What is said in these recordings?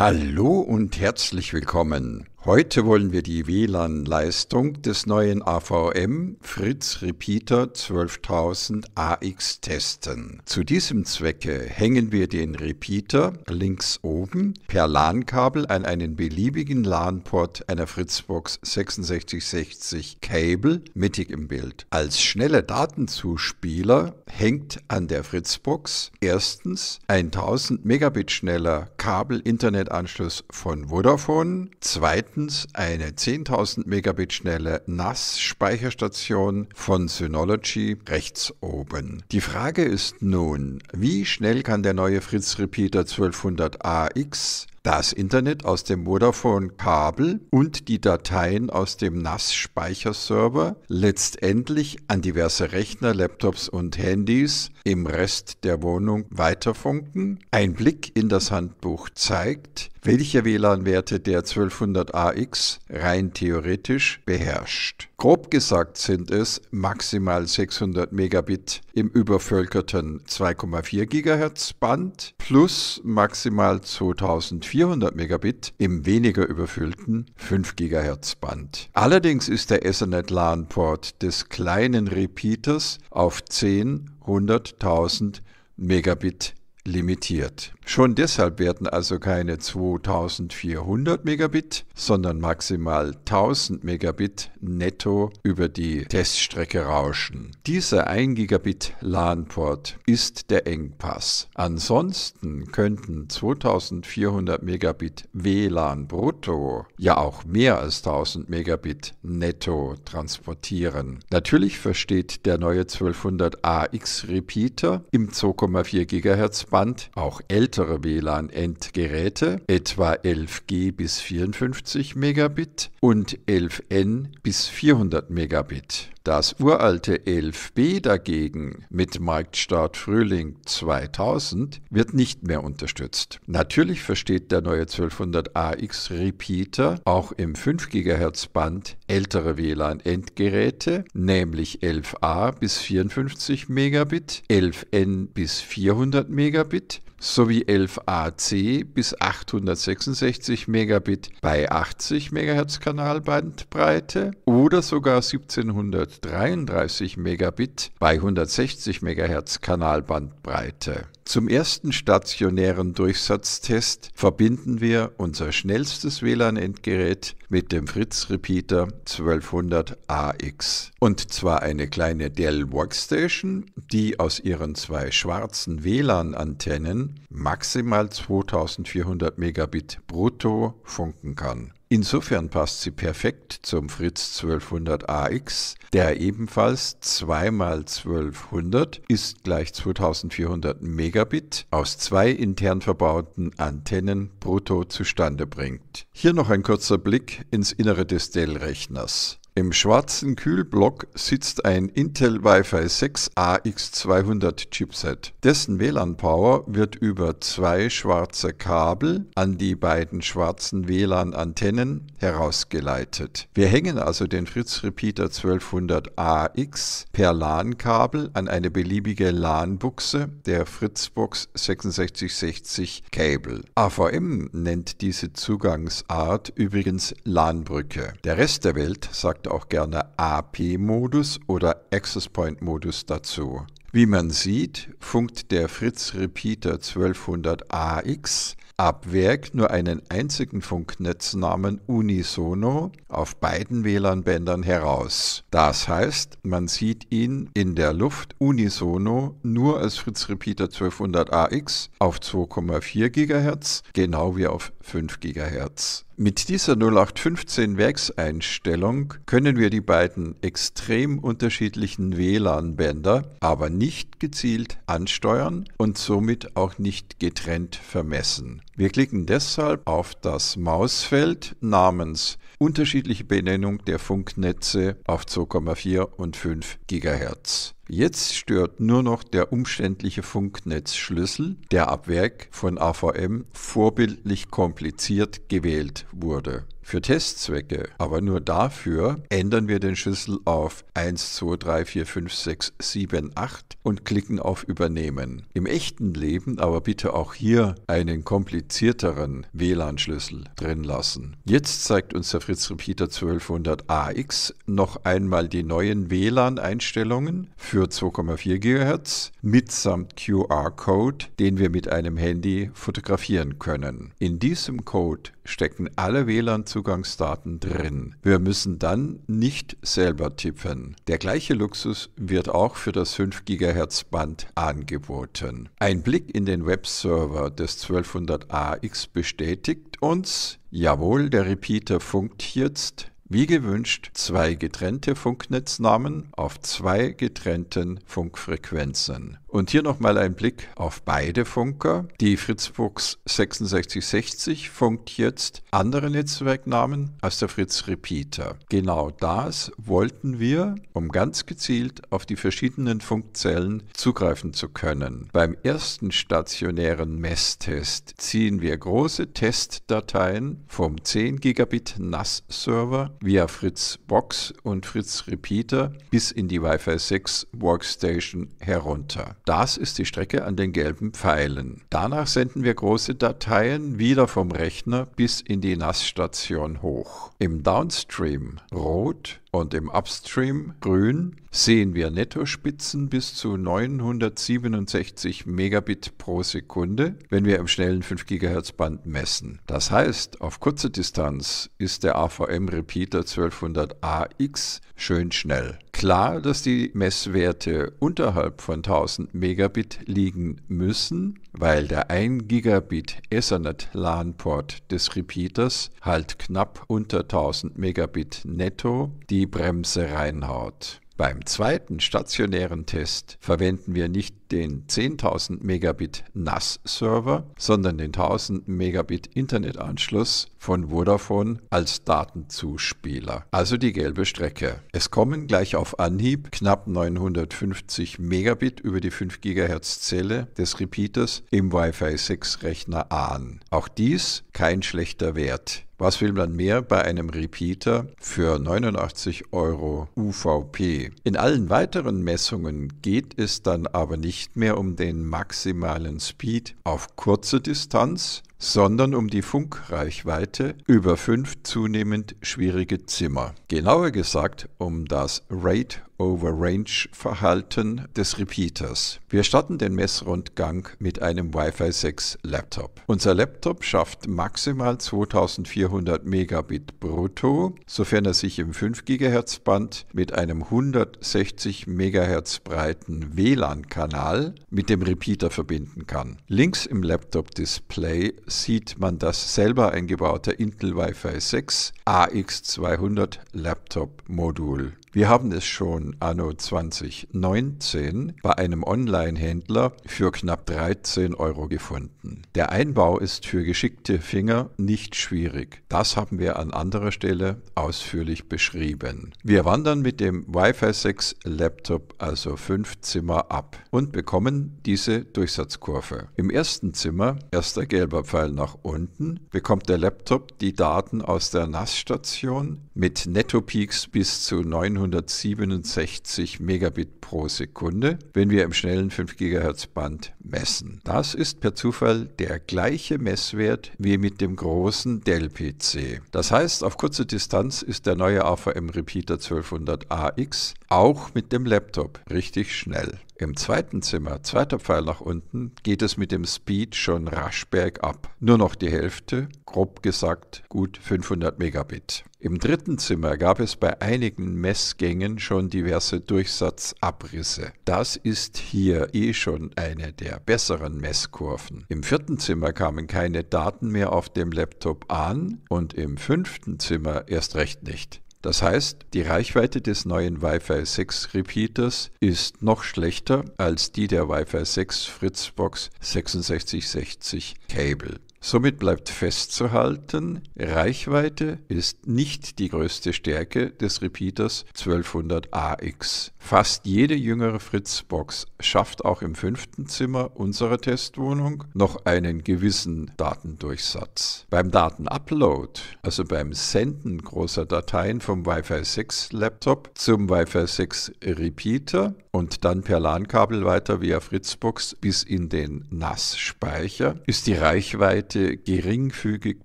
Hallo und herzlich willkommen. Heute wollen wir die WLAN-Leistung des neuen AVM Fritz Repeater 12000 AX testen. Zu diesem Zwecke hängen wir den Repeater links oben per LAN-Kabel an einen beliebigen LAN-Port einer Fritzbox 6660 Cable mittig im Bild. Als schneller Datenzuspieler hängt an der Fritzbox erstens ein 1000 Megabit schneller Kabel-Internetanschluss von Vodafone, zweitens Zweitens eine 10.000 Megabit schnelle NAS-Speicherstation von Synology rechts oben. Die Frage ist nun, wie schnell kann der neue Fritz Repeater 1200AX das Internet aus dem Vodafone-Kabel und die Dateien aus dem NAS-Speicherserver letztendlich an diverse Rechner, Laptops und Handys im Rest der Wohnung weiterfunken. Ein Blick in das Handbuch zeigt, welche WLAN-Werte der 1200AX rein theoretisch beherrscht. Grob gesagt sind es maximal 600 Megabit im übervölkerten 2,4 GHz Band plus maximal 2400 Megabit im weniger überfüllten 5 GHz Band. Allerdings ist der Ethernet LAN Port des kleinen Repeaters auf 10, 100.000 Megabit limitiert. Schon deshalb werden also keine 2400 Megabit, sondern maximal 1000 Megabit netto über die Teststrecke rauschen. Dieser 1 Gigabit LAN-Port ist der Engpass. Ansonsten könnten 2400 Megabit WLAN brutto ja auch mehr als 1000 Megabit netto transportieren. Natürlich versteht der neue 1200 AX Repeater im 2,4 GHz Band auch ältere WLAN-Endgeräte, etwa 11G bis 54 Megabit und 11N bis 400 Megabit. Das uralte 11b dagegen mit Marktstart Frühling 2000 wird nicht mehr unterstützt. Natürlich versteht der neue 1200AX Repeater auch im 5 GHz Band ältere WLAN-Endgeräte, nämlich 11a bis 54 Megabit, 11n bis 400 Megabit, sowie 11AC bis 866 Megabit bei 80 MHz Kanalbandbreite oder sogar 1733 Megabit bei 160 MHz Kanalbandbreite. Zum ersten stationären Durchsatztest verbinden wir unser schnellstes WLAN-Endgerät mit dem Fritz Repeater 1200AX. Und zwar eine kleine Dell Workstation, die aus ihren zwei schwarzen WLAN-Antennen maximal 2400 Megabit brutto funken kann. Insofern passt sie perfekt zum Fritz 1200 AX, der ebenfalls 2x1200 ist gleich 2400 Megabit aus zwei intern verbauten Antennen brutto zustande bringt. Hier noch ein kurzer Blick ins Innere des Dell-Rechners. Im schwarzen Kühlblock sitzt ein Intel Wi-Fi 6 AX200 Chipset. Dessen WLAN-Power wird über zwei schwarze Kabel an die beiden schwarzen WLAN-Antennen herausgeleitet. Wir hängen also den Fritz Repeater 1200 AX per LAN-Kabel an eine beliebige LAN-Buchse der Fritzbox 6660 Cable. AVM nennt diese Zugangsart übrigens LAN-Brücke. Der Rest der Welt sagt auch gerne AP-Modus oder Access Point-Modus dazu. Wie man sieht, funkt der Fritz Repeater 1200AX ab Werk nur einen einzigen Funknetznamen unisono auf beiden WLAN-Bändern heraus. Das heißt, man sieht ihn in der Luft unisono nur als Fritz Repeater 1200AX auf 2,4 GHz, genau wie auf 5 GHz. Mit dieser 0815 Werkseinstellung können wir die beiden extrem unterschiedlichen WLAN-Bänder aber nicht gezielt ansteuern und somit auch nicht getrennt vermessen. Wir klicken deshalb auf das Mausfeld namens Unterschiedliche Benennung der Funknetze auf 2,4 und 5 GHz. Jetzt stört nur noch der umständliche Funknetzschlüssel, der ab Werk von AVM vorbildlich kompliziert gewählt wurde. Für Testzwecke, aber nur dafür, ändern wir den Schlüssel auf 12345678 und klicken auf Übernehmen. Im echten Leben aber bitte auch hier einen komplizierteren WLAN-Schlüssel drin lassen. Jetzt zeigt uns der Fritz Repeater 1200AX noch einmal die neuen WLAN-Einstellungen für für 2,4 GHz mitsamt QR-Code, den wir mit einem Handy fotografieren können. In diesem Code stecken alle WLAN-Zugangsdaten drin. Wir müssen dann nicht selber tippen. Der gleiche Luxus wird auch für das 5 GHz Band angeboten. Ein Blick in den Webserver des 1200AX bestätigt uns, jawohl, der Repeater funkt jetzt wie gewünscht zwei getrennte Funknetznamen auf zwei getrennten Funkfrequenzen. Und hier nochmal ein Blick auf beide Funker. Die Fritzbox 6660 funkt jetzt andere Netzwerknamen als der Fritz Repeater. Genau das wollten wir, um ganz gezielt auf die verschiedenen Funkzellen zugreifen zu können. Beim ersten stationären Messtest ziehen wir große Testdateien vom 10 Gigabit NAS-Server via Fritz Box und Fritz Repeater bis in die Wi-Fi 6 Workstation herunter. Das ist die Strecke an den gelben Pfeilen. Danach senden wir große Dateien wieder vom Rechner bis in die NAS-Station hoch. Im Downstream rot und im Upstream grün sehen wir Nettospitzen bis zu 967 Megabit pro Sekunde, wenn wir im schnellen 5 GHz Band messen. Das heißt, auf kurze Distanz ist der AVM Repeater 1200AX schön schnell. Klar, dass die Messwerte unterhalb von 1000 Megabit liegen müssen, weil der 1 Gigabit Ethernet LAN Port des Repeaters halt knapp unter 1000 Megabit netto die Bremse reinhaut. Beim zweiten stationären Test verwenden wir nicht den 10.000 Megabit NAS-Server, sondern den 1000 Megabit Internetanschluss von Vodafone als Datenzuspieler, also die gelbe Strecke. Es kommen gleich auf Anhieb knapp 950 Megabit über die 5 GHz Zelle des Repeaters im Wi-Fi 6 Rechner an. Auch dies kein schlechter Wert. Was will man mehr bei einem Repeater für 89 Euro UVP? In allen weiteren Messungen geht es dann aber nicht mehr um den maximalen Speed auf kurze Distanz, sondern um die Funkreichweite über fünf zunehmend schwierige Zimmer. Genauer gesagt um das RAID overrange verhalten des Repeaters. Wir starten den Messrundgang mit einem Wi-Fi 6 Laptop. Unser Laptop schafft maximal 2400 Megabit brutto, sofern er sich im 5 GHz Band mit einem 160 MHz breiten WLAN-Kanal mit dem Repeater verbinden kann. Links im Laptop-Display sieht man das selber eingebaute Intel Wi-Fi 6 AX200 Laptop-Modul. Wir haben es schon anno 2019 bei einem Online-Händler für knapp 13 Euro gefunden. Der Einbau ist für geschickte Finger nicht schwierig. Das haben wir an anderer Stelle ausführlich beschrieben. Wir wandern mit dem Wi-Fi 6 Laptop also fünf Zimmer ab und bekommen diese Durchsatzkurve. Im ersten Zimmer, erster gelber Pfeil nach unten, bekommt der Laptop die Daten aus der NAS-Station mit Netto-Peaks bis zu 900 167 Megabit pro Sekunde, wenn wir im schnellen 5 GHz Band messen. Das ist per Zufall der gleiche Messwert wie mit dem großen Dell-PC. Das heißt, auf kurze Distanz ist der neue AVM Repeater 1200AX auch mit dem Laptop richtig schnell. Im zweiten Zimmer, zweiter Pfeil nach unten, geht es mit dem Speed schon rasch bergab. Nur noch die Hälfte, grob gesagt gut 500 Megabit. Im dritten Zimmer gab es bei einigen Messgängen schon diverse Durchsatzabrisse. Das ist hier eh schon eine der besseren Messkurven. Im vierten Zimmer kamen keine Daten mehr auf dem Laptop an und im fünften Zimmer erst recht nicht. Das heißt, die Reichweite des neuen Wi-Fi 6 Repeaters ist noch schlechter als die der Wi-Fi 6 Fritzbox 6660 Cable. Somit bleibt festzuhalten, Reichweite ist nicht die größte Stärke des Repeaters 1200AX. Fast jede jüngere Fritzbox schafft auch im fünften Zimmer unserer Testwohnung noch einen gewissen Datendurchsatz. Beim Datenupload, also beim Senden großer Dateien vom Wi-Fi 6 Laptop zum Wi-Fi 6 Repeater, und dann per LAN-Kabel weiter via Fritzbox bis in den NAS-Speicher, ist die Reichweite geringfügig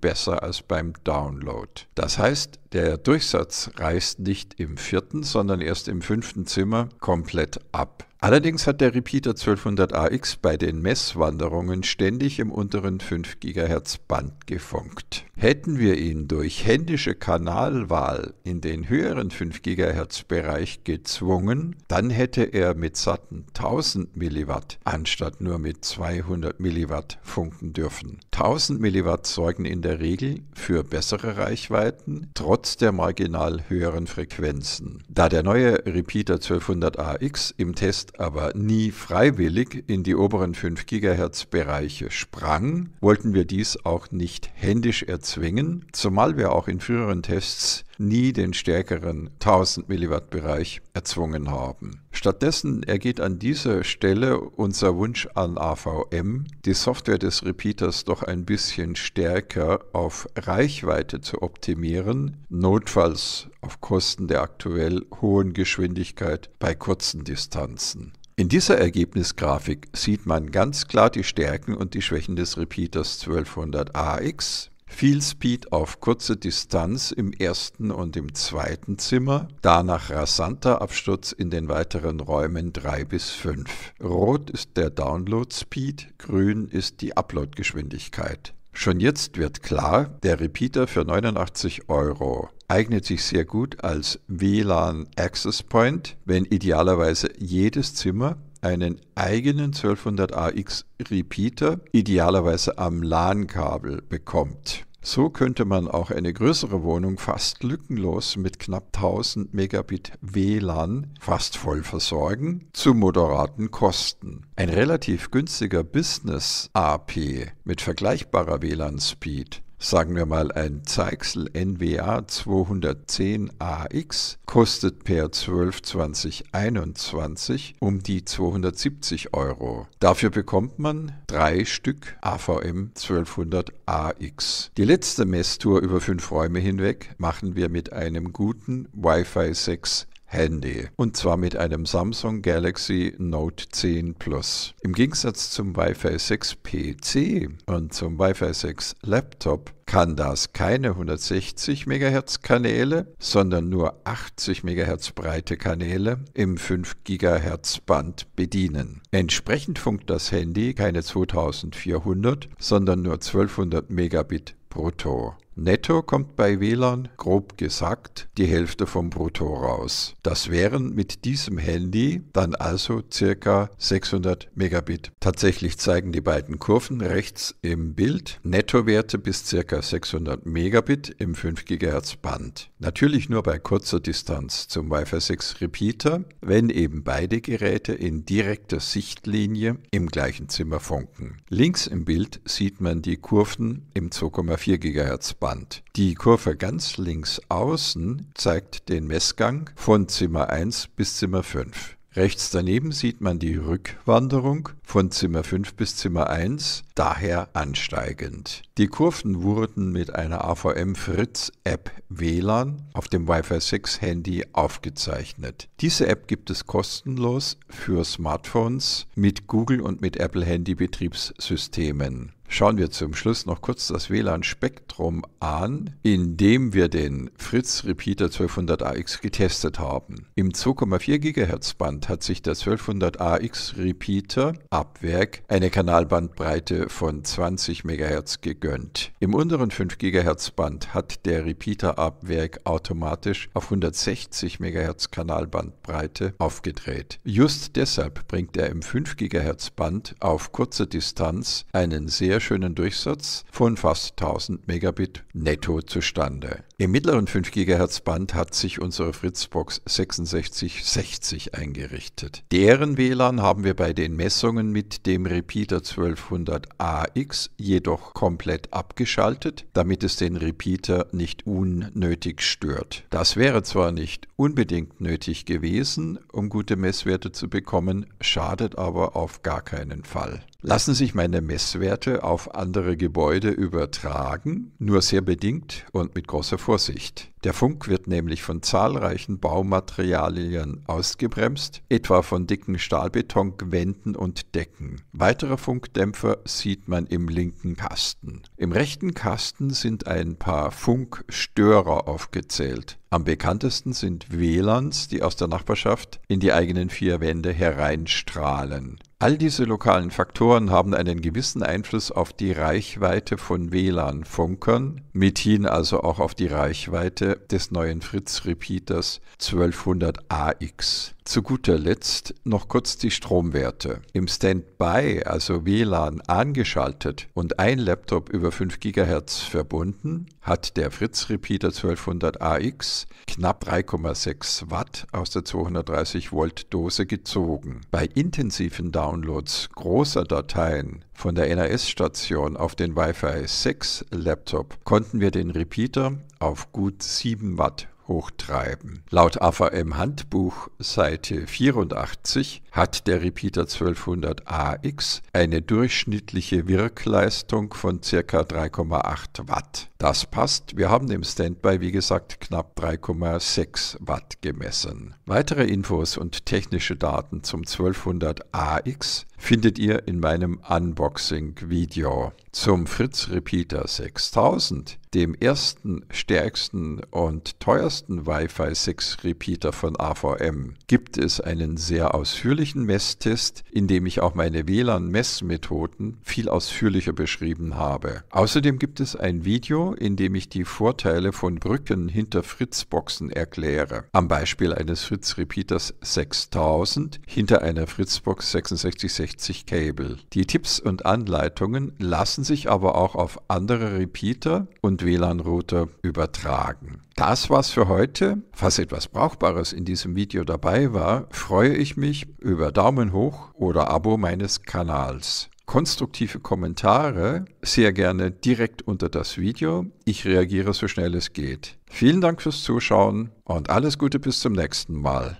besser als beim Download. Das heißt, der Durchsatz reißt nicht im vierten, sondern erst im fünften Zimmer komplett ab. Allerdings hat der Repeater 1200AX bei den Messwanderungen ständig im unteren 5 GHz Band gefunkt. Hätten wir ihn durch händische Kanalwahl in den höheren 5 GHz Bereich gezwungen, dann hätte er mit satten 1000 mW anstatt nur mit 200 mW funken dürfen. 1000 mW sorgen in der Regel für bessere Reichweiten trotz der marginal höheren Frequenzen. Da der neue Repeater 1200AX im Test aber nie freiwillig in die oberen 5 GHz Bereiche sprang, wollten wir dies auch nicht händisch erzwingen, zumal wir auch in früheren Tests nie den stärkeren 1000 Milliwatt Bereich erzwungen haben. Stattdessen ergeht an dieser Stelle unser Wunsch an AVM, die Software des Repeaters doch ein bisschen stärker auf Reichweite zu optimieren, notfalls auf Kosten der aktuell hohen Geschwindigkeit bei kurzen Distanzen. In dieser Ergebnisgrafik sieht man ganz klar die Stärken und die Schwächen des Repeaters 1200AX viel Speed auf kurze Distanz im ersten und im zweiten Zimmer, danach rasanter Absturz in den weiteren Räumen 3 bis 5. Rot ist der Download Speed, grün ist die Upload-Geschwindigkeit. Schon jetzt wird klar, der Repeater für 89 Euro eignet sich sehr gut als WLAN Access Point, wenn idealerweise jedes Zimmer einen eigenen 1200AX Repeater, idealerweise am LAN-Kabel, bekommt. So könnte man auch eine größere Wohnung fast lückenlos mit knapp 1000 Megabit WLAN fast voll versorgen, zu moderaten Kosten. Ein relativ günstiger Business AP mit vergleichbarer WLAN-Speed sagen wir mal ein Zeichsel NWA 210AX, kostet per 12.2021 um die 270 Euro. Dafür bekommt man drei Stück AVM 1200AX. Die letzte Messtour über fünf Räume hinweg machen wir mit einem guten Wi-Fi 6 Handy. Und zwar mit einem Samsung Galaxy Note 10 Plus. Im Gegensatz zum Wi-Fi 6 PC und zum Wi-Fi 6 Laptop kann das keine 160 MHz Kanäle, sondern nur 80 MHz breite Kanäle im 5 GHz Band bedienen. Entsprechend funkt das Handy keine 2400, sondern nur 1200 Megabit brutto. Netto kommt bei WLAN, grob gesagt, die Hälfte vom Brutto raus. Das wären mit diesem Handy dann also ca. 600 Megabit. Tatsächlich zeigen die beiden Kurven rechts im Bild Nettowerte bis ca. 600 Megabit im 5 GHz Band. Natürlich nur bei kurzer Distanz zum Wi-Fi 6 Repeater, wenn eben beide Geräte in direkter Sichtlinie im gleichen Zimmer funken. Links im Bild sieht man die Kurven im 2,4 GHz Band. Fließband. Die Kurve ganz links außen zeigt den Messgang von Zimmer 1 bis Zimmer 5. Rechts daneben sieht man die Rückwanderung von Zimmer 5 bis Zimmer 1, daher ansteigend. Die Kurven wurden mit einer AVM Fritz App WLAN auf dem Wi-Fi 6 Handy aufgezeichnet. Diese App gibt es kostenlos für Smartphones mit Google und mit Apple Handy Betriebssystemen. Schauen wir zum Schluss noch kurz das WLAN-Spektrum an, indem wir den Fritz Repeater 1200AX getestet haben. Im 2,4 GHz Band hat sich der 1200AX Repeater ab Werk eine Kanalbandbreite von 20 MHz gegönnt. Im unteren 5 GHz Band hat der Repeater ab Werk automatisch auf 160 MHz Kanalbandbreite aufgedreht. Just deshalb bringt er im 5 GHz Band auf kurze Distanz einen sehr sehr schönen Durchsatz von fast 1000 Megabit netto zustande. Im mittleren 5 GHz Band hat sich unsere Fritzbox 6660 eingerichtet. Deren WLAN haben wir bei den Messungen mit dem Repeater 1200AX jedoch komplett abgeschaltet, damit es den Repeater nicht unnötig stört. Das wäre zwar nicht unbedingt nötig gewesen, um gute Messwerte zu bekommen, schadet aber auf gar keinen Fall. Lassen sich meine Messwerte auf andere Gebäude übertragen, nur sehr bedingt und mit großer Vorsicht. Der Funk wird nämlich von zahlreichen Baumaterialien ausgebremst, etwa von dicken Stahlbetonwänden und Decken. Weitere Funkdämpfer sieht man im linken Kasten. Im rechten Kasten sind ein paar Funkstörer aufgezählt. Am bekanntesten sind WLANs, die aus der Nachbarschaft in die eigenen vier Wände hereinstrahlen. All diese lokalen Faktoren haben einen gewissen Einfluss auf die Reichweite von WLAN-Funkern, mithin also auch auf die Reichweite des neuen Fritz-Repeaters 1200AX. Zu guter Letzt noch kurz die Stromwerte. Im Standby, also WLAN, angeschaltet und ein Laptop über 5 GHz verbunden, hat der Fritz Repeater 1200 AX knapp 3,6 Watt aus der 230 Volt Dose gezogen. Bei intensiven Downloads großer Dateien von der NAS-Station auf den Wi-Fi 6 Laptop konnten wir den Repeater auf gut 7 Watt hochtreiben. Laut AVM-Handbuch Seite 84 hat der Repeater 1200AX eine durchschnittliche Wirkleistung von ca. 3,8 Watt. Das passt, wir haben im Standby wie gesagt knapp 3,6 Watt gemessen. Weitere Infos und technische Daten zum 1200AX findet ihr in meinem Unboxing-Video zum Fritz Repeater 6000, dem ersten, stärksten und teuersten Wi-Fi 6 Repeater von AVM, gibt es einen sehr ausführlichen Messtest, in dem ich auch meine WLAN-Messmethoden viel ausführlicher beschrieben habe. Außerdem gibt es ein Video, in dem ich die Vorteile von Brücken hinter Fritzboxen erkläre. Am Beispiel eines Fritz Repeaters 6000 hinter einer Fritzbox 6660 50 Cable. Die Tipps und Anleitungen lassen sich aber auch auf andere Repeater und WLAN-Router übertragen. Das war's für heute. Falls etwas Brauchbares in diesem Video dabei war, freue ich mich über Daumen hoch oder Abo meines Kanals. Konstruktive Kommentare sehr gerne direkt unter das Video. Ich reagiere so schnell es geht. Vielen Dank fürs Zuschauen und alles Gute bis zum nächsten Mal.